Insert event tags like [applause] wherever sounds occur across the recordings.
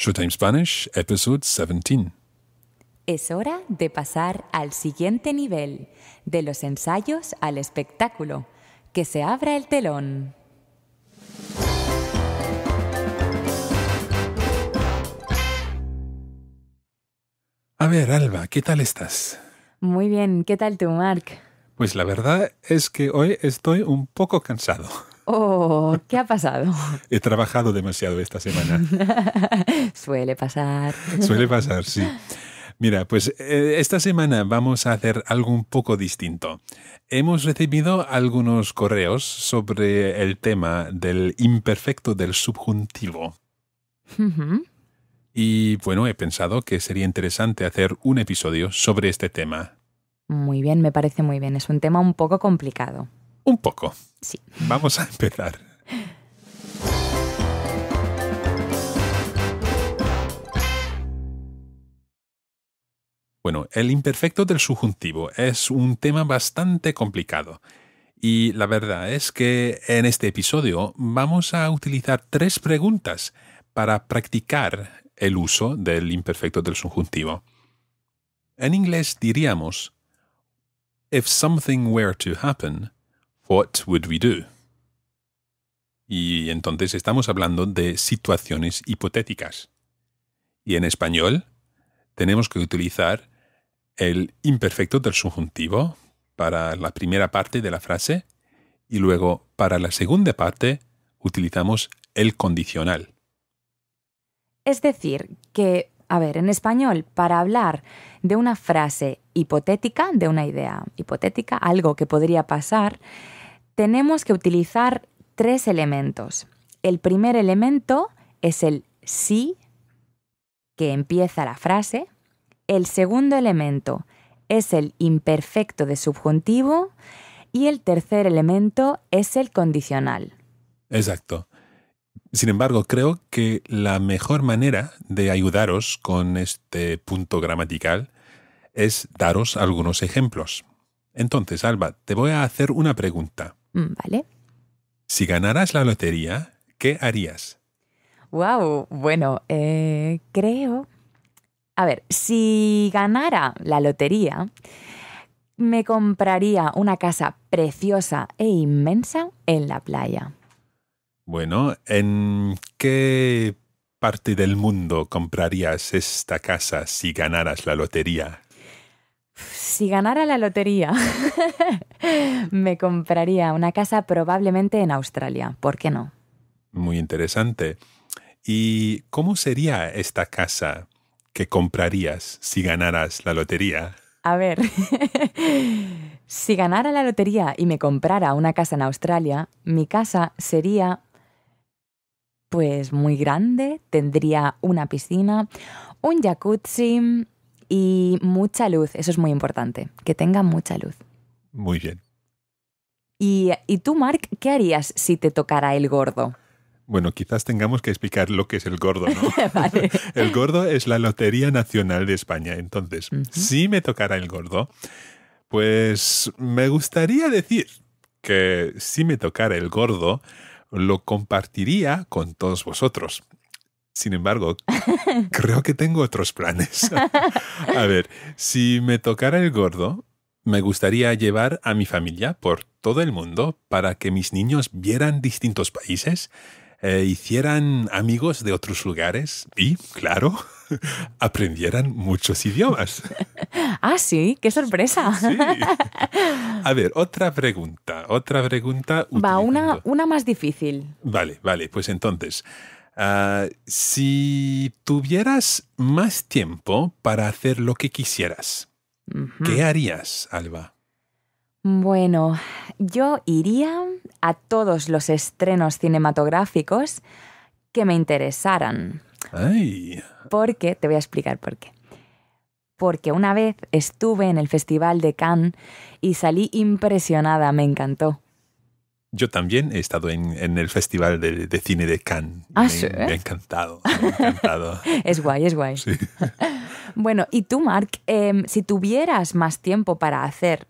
Showtime Spanish, Episode 17. Es hora de pasar al siguiente nivel, de los ensayos al espectáculo. Que se abra el telón. A ver, Alba, ¿qué tal estás? Muy bien, ¿qué tal tú, Mark? Pues la verdad es que hoy estoy un poco cansado. Oh, ¿qué ha pasado? [laughs] He trabajado demasiado esta semana. [laughs] Suele pasar. Suele pasar, sí. Mira, pues eh, esta semana vamos a hacer algo un poco distinto. Hemos recibido algunos correos sobre el tema del imperfecto del subjuntivo. Y bueno, he pensado que sería interesante hacer un episodio sobre este tema. Muy bien, me parece muy bien. Es un tema un poco complicado. Un poco. Sí. Vamos a empezar. Bueno, el imperfecto del subjuntivo es un tema bastante complicado. Y la verdad es que en este episodio vamos a utilizar tres preguntas para practicar el uso del imperfecto del subjuntivo. En inglés diríamos, if something were to happen, What would we do? Y entonces estamos hablando de situaciones hipotéticas. Y en español tenemos que utilizar el imperfecto del subjuntivo para la primera parte de la frase y luego para la segunda parte utilizamos el condicional. Es decir, que, a ver, en español, para hablar de una frase hipotética, de una idea hipotética, algo que podría pasar, tenemos que utilizar tres elementos. El primer elemento es el sí, que empieza la frase. El segundo elemento es el imperfecto de subjuntivo. Y el tercer elemento es el condicional. Exacto. Sin embargo, creo que la mejor manera de ayudaros con este punto gramatical es daros algunos ejemplos. Entonces, Alba, te voy a hacer una pregunta. Mm, ¿Vale? Si ganaras la lotería, ¿qué harías? Wow, bueno, eh, creo. A ver, si ganara la lotería, me compraría una casa preciosa e inmensa en la playa. Bueno, ¿en qué parte del mundo comprarías esta casa si ganaras la lotería? si ganara la lotería, [laughs] me compraría una casa probablemente en Australia. ¿Por qué no? Muy interesante. ¿Y cómo sería esta casa que comprarías si ganaras la lotería? A ver, [laughs] si ganara la lotería y me comprara una casa en Australia, mi casa sería pues muy grande, tendría una piscina, un jacuzzi, y mucha luz, eso es muy importante, que tenga mucha luz. Muy bien. ¿Y, tú, Mark, qué harías si te tocara el gordo? Bueno, quizás tengamos que explicar lo que es el gordo, ¿no? [laughs] [laughs] El gordo es la Lotería Nacional de España. Entonces, si me tocara el gordo, pues me gustaría decir que si me tocara el gordo, lo compartiría con todos vosotros. Sin embargo, [laughs] creo que tengo otros planes. a ver, si me tocara el gordo, me gustaría llevar a mi familia por todo el mundo para que mis niños vieran distintos países, eh, hicieran amigos de otros lugares y, claro, [laughs] aprendieran muchos idiomas. ah, sí, qué sorpresa. A ver, otra pregunta, otra pregunta. Va, una, una más difícil. Vale, vale, pues entonces, Ah, si tuvieras más tiempo para hacer lo que quisieras, ¿qué harías, Alba? Bueno, yo iría a todos los estrenos cinematográficos que me interesaran. Ay. Porque, te voy a explicar por qué. Porque una vez estuve en el Festival de Cannes y salí impresionada, me encantó. Yo también he estado en, el Festival de, Cine de Cannes. Ah, me, ha encantado. [laughs] es guay, es guay. [laughs] bueno, y tú, Marc, em, si tuvieras más tiempo para hacer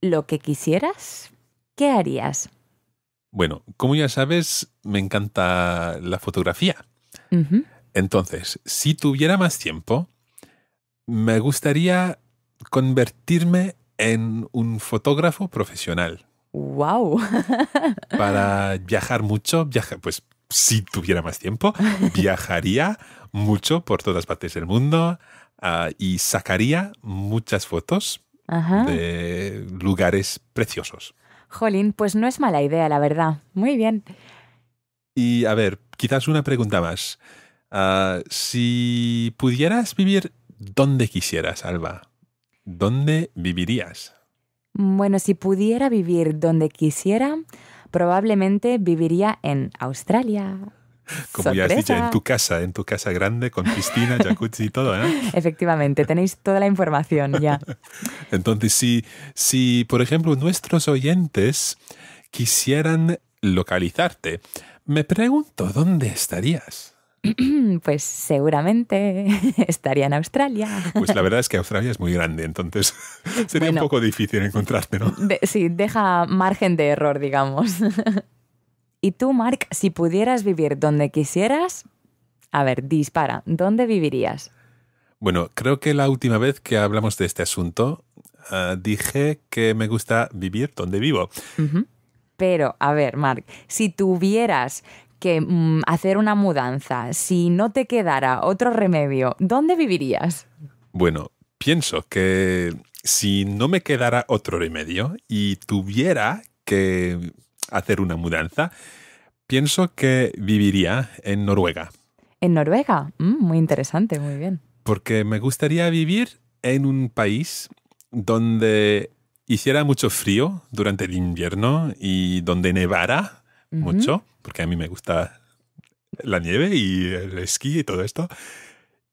lo que quisieras, ¿qué harías? Bueno, como ya sabes, me encanta la fotografía. Entonces, si tuviera más tiempo, me gustaría convertirme en un fotógrafo profesional. ¡Wow! [laughs] Para viajar mucho, pues si tuviera más tiempo, viajaría mucho por todas partes del mundo ah, y sacaría muchas fotos de lugares preciosos. Jolín, pues no es mala idea, la verdad. Muy bien. Y a ver, quizás una pregunta más. Ah, si pudieras vivir donde quisieras, Alba, ¿dónde vivirías? Bueno, si pudiera vivir donde quisiera, probablemente viviría en Australia. Como ya has dicho, en tu casa, en tu casa grande, con piscina, [laughs] jacuzzi y todo, ¿eh? Efectivamente, tenéis toda la información ya. [laughs] Entonces, si, si, por ejemplo, nuestros oyentes quisieran localizarte, me pregunto dónde estarías. [clears throat] pues seguramente [laughs] estaría en Australia. Pues la verdad es que Australia es muy grande, entonces [laughs] sería un poco difícil encontrarte, ¿no? sí, deja margen de error, digamos. [laughs] y tú, Mark, si pudieras vivir donde quisieras, a ver, dispara, ¿dónde vivirías? Bueno, creo que la última vez que hablamos de este asunto ah, dije que me gusta vivir donde vivo. Pero, a ver, Mark, si tuvieras que mm, hacer una mudanza, si no te quedara otro remedio, ¿dónde vivirías? Bueno, pienso que si no me quedara otro remedio y tuviera que hacer una mudanza, pienso que viviría en Noruega. ¿En Noruega? Mm, muy interesante, muy bien. Porque me gustaría vivir en un país donde hiciera mucho frío durante el invierno y donde nevara mucho, porque a mí me gusta la nieve y el esquí y todo esto.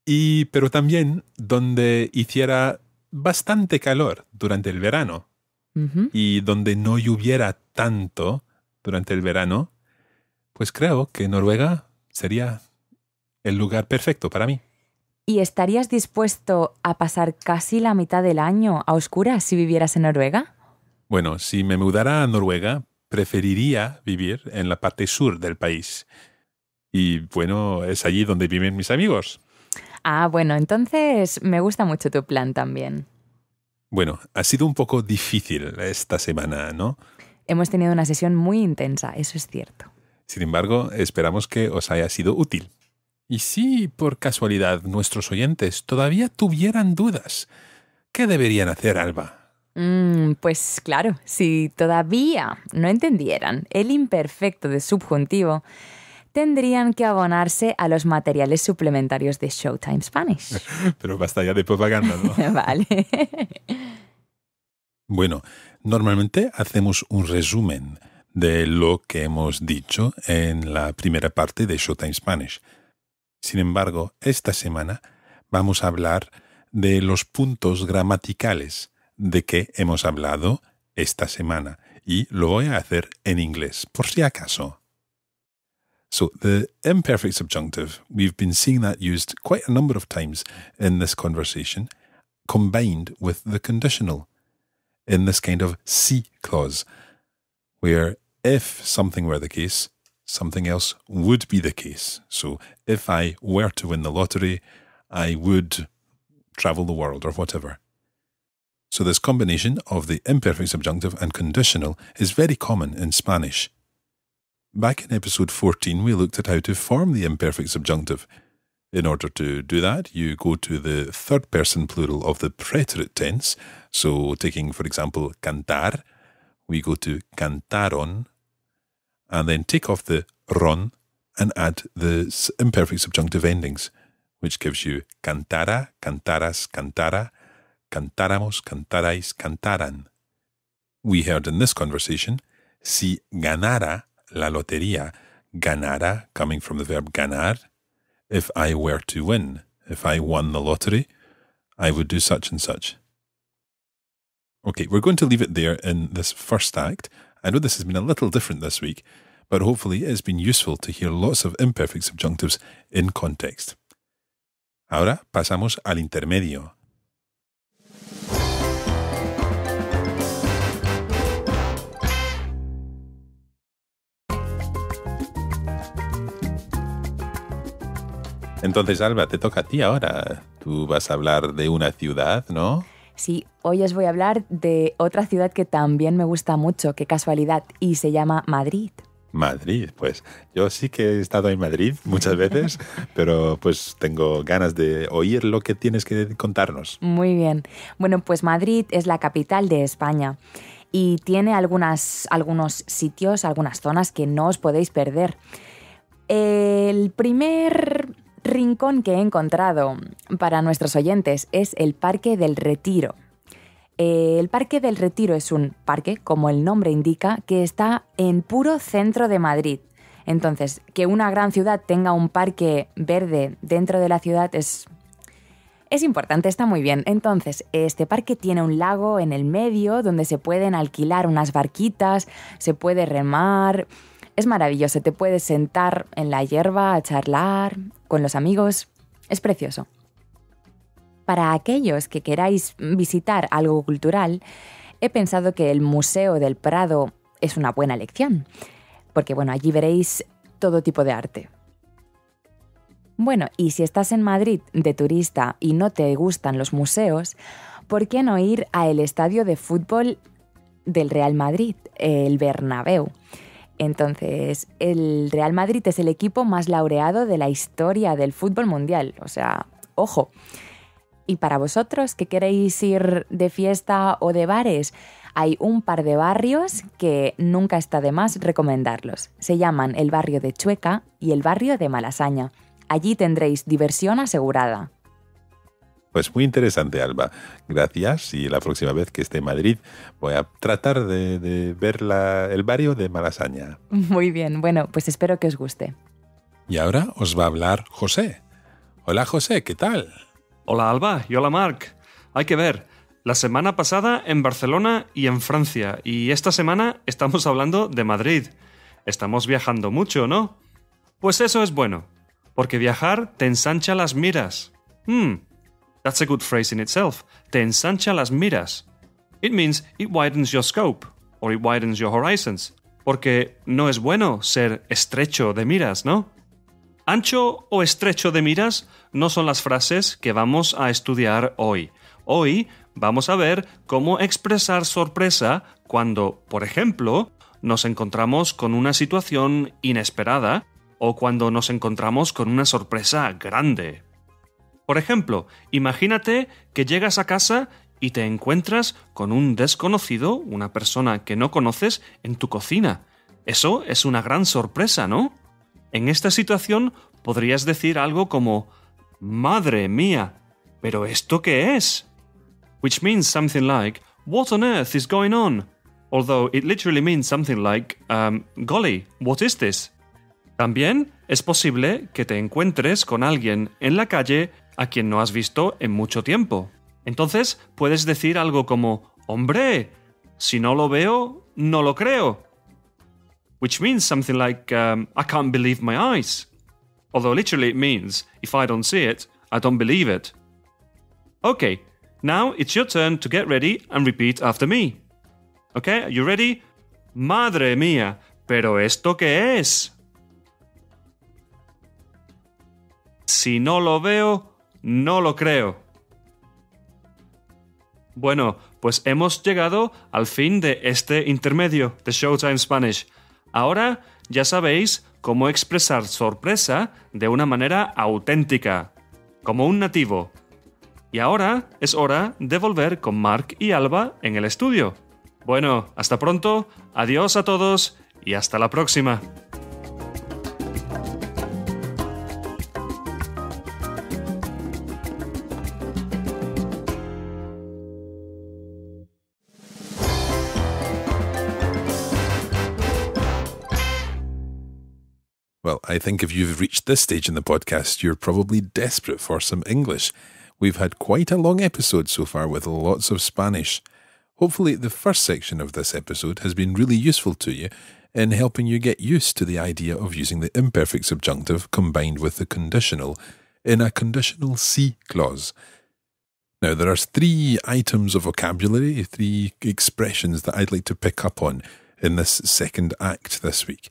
Y, pero también donde hiciera bastante calor durante el verano y donde no lloviera tanto durante el verano, pues creo que Noruega sería el lugar perfecto para mí. ¿Y estarías dispuesto a pasar casi la mitad del año a oscuras si vivieras en Noruega? Bueno, si me mudara a Noruega, preferiría vivir en la parte sur del país. Y bueno, es allí donde viven mis amigos. Ah, bueno, entonces me gusta mucho tu plan también. Bueno, ha sido un poco difícil esta semana, ¿no? Hemos tenido una sesión muy intensa, eso es cierto. Sin embargo, esperamos que os haya sido útil. Y si, por casualidad, nuestros oyentes todavía tuvieran dudas, ¿qué deberían hacer, Alba? Mm, pues claro, si todavía no entendieran el imperfecto de subjuntivo, tendrían que abonarse a los materiales suplementarios de Showtime Spanish. [laughs] Pero basta ya de propaganda, ¿no? [laughs] vale. bueno, normalmente hacemos un resumen de lo que hemos dicho en la primera parte de Showtime Spanish. Sin embargo, esta semana vamos a hablar de los puntos gramaticales de qué hemos hablado esta semana y lo voy a hacer en inglés por si acaso. So the imperfect subjunctive, we've been seeing that used quite a number of times in this conversation, combined with the conditional in this kind of si clause, where if something were the case, something else would be the case. So if I were to win the lottery, I would travel the world or whatever so this combination of the imperfect subjunctive and conditional is very common in Spanish. Back in episode 14 we looked at how to form the imperfect subjunctive. In order to do that you go to the third person plural of the preterite tense, so taking for example cantar, we go to cantaron, and then take off the ron and add the imperfect subjunctive endings, which gives you cantara, cantaras, cantara, cantáramos, cantarais, cantaran. We heard in this conversation, si ganara la lotería, ganara coming from the verb ganar, if I were to win, if I won the lottery, I would do such and such. Okay, we're going to leave it there in this first act. I know this has been a little different this week, but hopefully it has been useful to hear lots of imperfect subjunctives in context. Ahora pasamos al intermedio, Entonces, Alba, te toca a ti ahora. Tú vas a hablar de una ciudad, ¿no? Sí, hoy os voy a hablar de otra ciudad que también me gusta mucho, qué casualidad, y se llama Madrid. Madrid, pues yo sí que he estado en Madrid muchas [laughs] veces, pero pues tengo ganas de oír lo que tienes que contarnos. Muy bien. Bueno, pues Madrid es la capital de España y tiene algunas, algunos sitios, algunas zonas que no os podéis perder. El primer rincón que he encontrado para nuestros oyentes es el Parque del Retiro. Eh, el Parque del Retiro es un parque, como el nombre indica, que está en puro centro de Madrid. Entonces, que una gran ciudad tenga un parque verde dentro de la ciudad es es importante, está muy bien. Entonces, este parque tiene un lago en el medio donde se pueden alquilar unas barquitas, se puede remar, es maravilloso, te puedes sentar en la hierba a charlar con los amigos, es precioso. Para aquellos que queráis visitar algo cultural, he pensado que el Museo del Prado es una buena elección, porque bueno, allí veréis todo tipo de arte. Bueno, y si estás en Madrid de turista y no te gustan los museos, ¿por qué no ir al estadio de fútbol del Real Madrid, el Bernabéu? Entonces, el Real Madrid es el equipo más laureado de la historia del fútbol mundial. O sea, ojo. Y para vosotros que queréis ir de fiesta o de bares, hay un par de barrios que nunca está de más recomendarlos. Se llaman el barrio de Chueca y el barrio de Malasaña. Allí tendréis diversión asegurada. Pues muy interesante, Alba. Gracias. Y la próxima vez que esté en Madrid voy a tratar de, ver el barrio de Malasaña. [laughs] Muy bien. Bueno, pues espero que os guste. Y ahora os va a hablar José. Hola, José. ¿Qué tal? Hola, Alba. Y hola, Marc. Hay que ver. La semana pasada en Barcelona y en Francia. Y esta semana estamos hablando de Madrid. Estamos viajando mucho, ¿no? Pues eso es bueno. Porque viajar te ensancha las miras. Hmm, That's a good phrase in itself. Te ensancha las miras. It means it widens your scope, or it widens your horizons. Porque no es bueno ser estrecho de miras, ¿no? Ancho o estrecho de miras no son las frases que vamos a estudiar hoy. Hoy vamos a ver cómo expresar sorpresa cuando, por ejemplo, nos encontramos con una situación inesperada o cuando nos encontramos con una sorpresa grande, por ejemplo, imagínate que llegas a casa y te encuentras con un desconocido, una persona que no conoces, en tu cocina. Eso es una gran sorpresa, ¿no? En esta situación podrías decir algo como Madre mía, ¿pero esto qué es? Which means something like What on earth is going on? Although it literally means something like um, Golly, what is this? También es posible que te encuentres con alguien en la calle a quien no has visto en mucho tiempo. Entonces puedes decir algo como, hombre, si no lo veo, no lo creo. Which means something like, um, I can't believe my eyes. Although literally it means, if I don't see it, I don't believe it. Okay, now it's your turn to get ready and repeat after me. Okay, are you ready? Madre mía, pero esto qué es? Si no lo veo, no lo creo. Bueno, pues hemos llegado al fin de este intermedio de Showtime Spanish. Ahora ya sabéis cómo expresar sorpresa de una manera auténtica, como un nativo. Y ahora es hora de volver con Mark y Alba en el estudio. Bueno, hasta pronto, adiós a todos y hasta la próxima. I think if you've reached this stage in the podcast, you're probably desperate for some English. We've had quite a long episode so far with lots of Spanish. Hopefully, the first section of this episode has been really useful to you in helping you get used to the idea of using the imperfect subjunctive combined with the conditional in a conditional C clause. Now, there are three items of vocabulary, three expressions that I'd like to pick up on in this second act this week.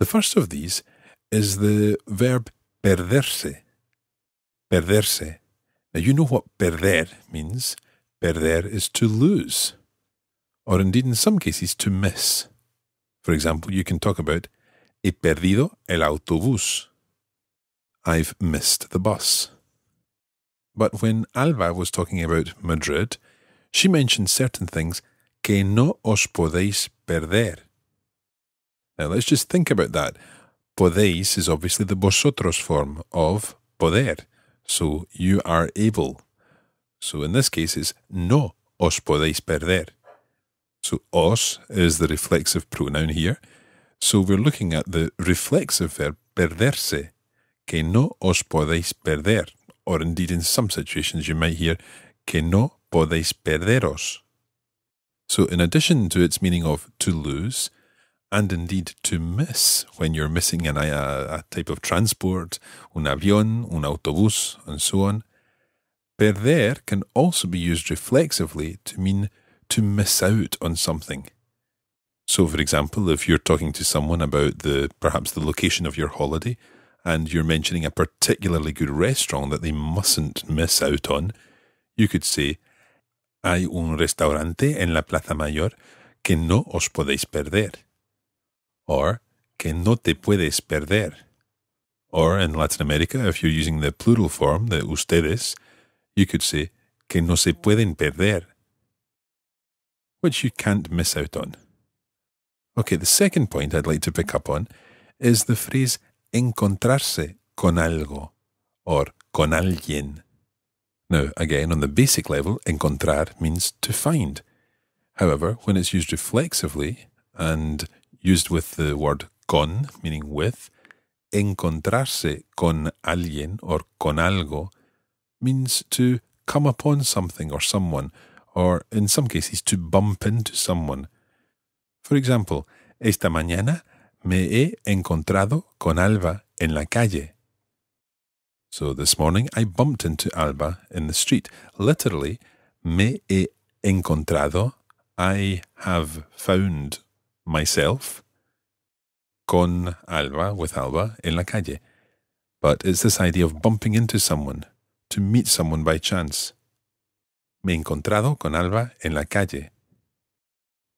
The first of these is the verb perderse. Perderse. Now, you know what perder means. Perder is to lose, or indeed, in some cases, to miss. For example, you can talk about he perdido el autobús. I've missed the bus. But when Alba was talking about Madrid, she mentioned certain things que no os podéis perder. Now let's just think about that. Podéis is obviously the vosotros form of poder. So you are able. So in this case, it's no os podéis perder. So os is the reflexive pronoun here. So we're looking at the reflexive verb perderse, que no os podéis perder. Or indeed, in some situations, you might hear que no podéis perderos. So, in addition to its meaning of to lose, and indeed to miss when you're missing an, a, a type of transport, un avión, un autobús, and so on. Perder can also be used reflexively to mean to miss out on something. So, for example, if you're talking to someone about the perhaps the location of your holiday, and you're mentioning a particularly good restaurant that they mustn't miss out on, you could say, "Hay un restaurante en la Plaza Mayor que no os podéis perder." or que no te puedes perder. Or in Latin America, if you're using the plural form, the ustedes, you could say que no se pueden perder, which you can't miss out on. Okay, the second point I'd like to pick up on is the phrase encontrarse con algo or con alguien. Now, again, on the basic level, encontrar means to find. However, when it's used reflexively and used with the word con, meaning with. Encontrarse con alguien or con algo means to come upon something or someone, or in some cases to bump into someone. For example, esta mañana me he encontrado con Alba en la calle. So this morning I bumped into Alba in the street. Literally, me he encontrado, I have found myself con Alba, with Alba, in la calle. But it's this idea of bumping into someone, to meet someone by chance. Me encontrado con Alba en la calle.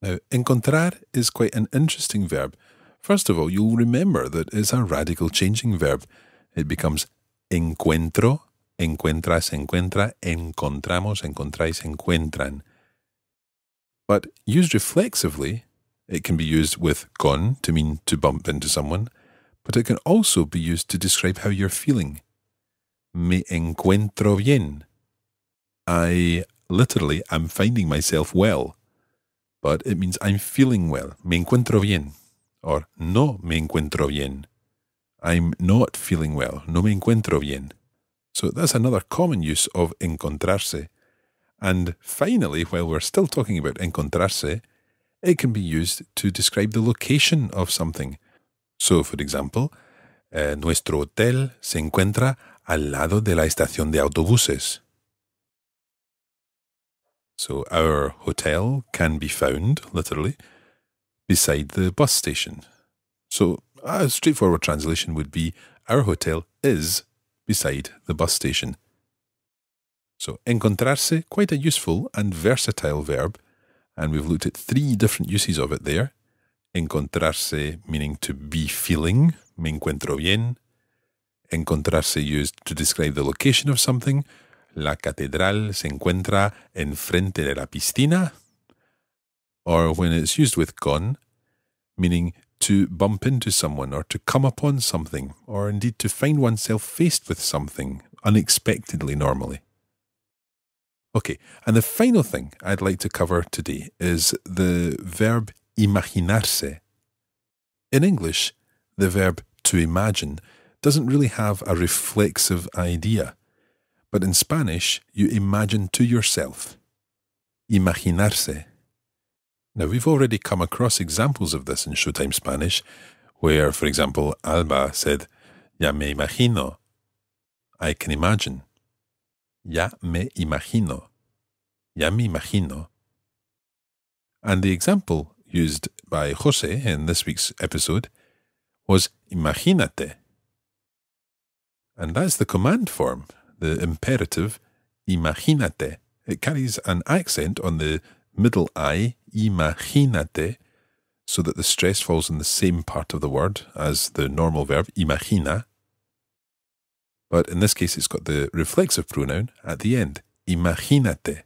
Now, encontrar is quite an interesting verb. First of all, you'll remember that it's a radical changing verb. It becomes encuentro, encuentras, encuentra, encontramos, encontráis, encuentran. But used reflexively, it can be used with gone to mean to bump into someone, but it can also be used to describe how you're feeling. Me encuentro bien. I literally am finding myself well, but it means I'm feeling well. Me encuentro bien. Or no me encuentro bien. I'm not feeling well. No me encuentro bien. So that's another common use of encontrarse. And finally, while we're still talking about encontrarse, it can be used to describe the location of something. So, for example, uh, nuestro hotel se encuentra al lado de la estación de autobuses. So, our hotel can be found, literally, beside the bus station. So, a straightforward translation would be Our hotel is beside the bus station. So, encontrarse, quite a useful and versatile verb and we've looked at three different uses of it there. Encontrarse meaning to be feeling, me encuentro bien. Encontrarse used to describe the location of something. La catedral se encuentra enfrente de la piscina. Or when it's used with con, meaning to bump into someone or to come upon something, or indeed to find oneself faced with something unexpectedly normally. Okay, and the final thing I'd like to cover today is the verb imaginarse. In English, the verb to imagine doesn't really have a reflexive idea, but in Spanish, you imagine to yourself. Imaginarse. Now, we've already come across examples of this in Showtime Spanish, where, for example, Alba said, Ya me imagino, I can imagine. Ya me imagino. Ya me imagino. And the example used by Jose in this week's episode was imagínate. And that's the command form, the imperative imagínate. It carries an accent on the middle I, imagínate, so that the stress falls in the same part of the word as the normal verb imagina, but in this case, it's got the reflexive pronoun at the end, imagínate.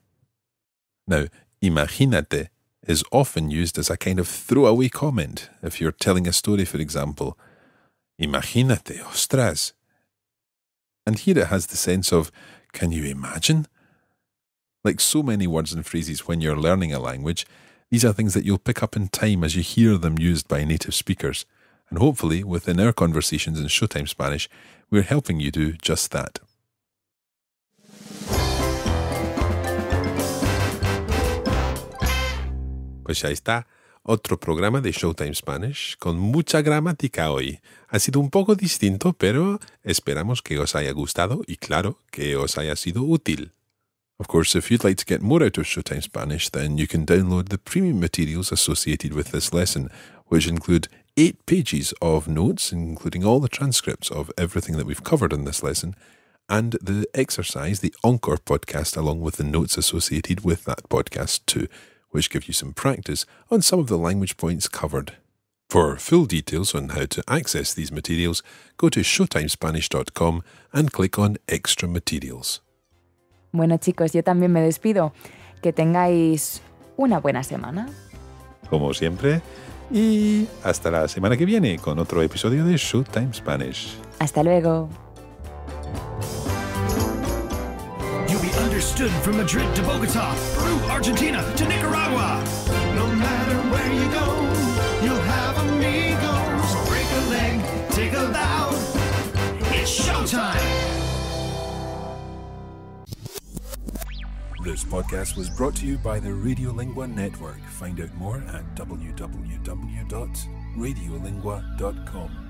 Now, imagínate is often used as a kind of throwaway comment if you're telling a story, for example. Imagínate, ostras. And here it has the sense of, can you imagine? Like so many words and phrases when you're learning a language, these are things that you'll pick up in time as you hear them used by native speakers. And hopefully, within our conversations in Showtime Spanish, we're helping you do just that. Pues ahí está, otro programa de Showtime Spanish con mucha gramática hoy. Ha sido un poco distinto, pero esperamos que os haya gustado y claro, que os haya sido útil. Of course, if you'd like to get more out of Showtime Spanish, then you can download the premium materials associated with this lesson, which include eight pages of notes, including all the transcripts of everything that we've covered in this lesson, and the exercise, the Encore podcast, along with the notes associated with that podcast too, which give you some practice on some of the language points covered. For full details on how to access these materials, go to showtimespanish.com and click on Extra Materials. Bueno chicos, yo también me despido. Que tengáis una buena semana. Como siempre, Y hasta la semana que viene con otro episodio de Showtime Spanish. Hasta luego. understood from Madrid to Bogota, Peru, Argentina to Nicaragua. No matter where you go, you'll have amigos. Break a leg, take a bow. It's showtime. This podcast was brought to you by the Radiolingua Network. Find out more at www www.radiolingua.com.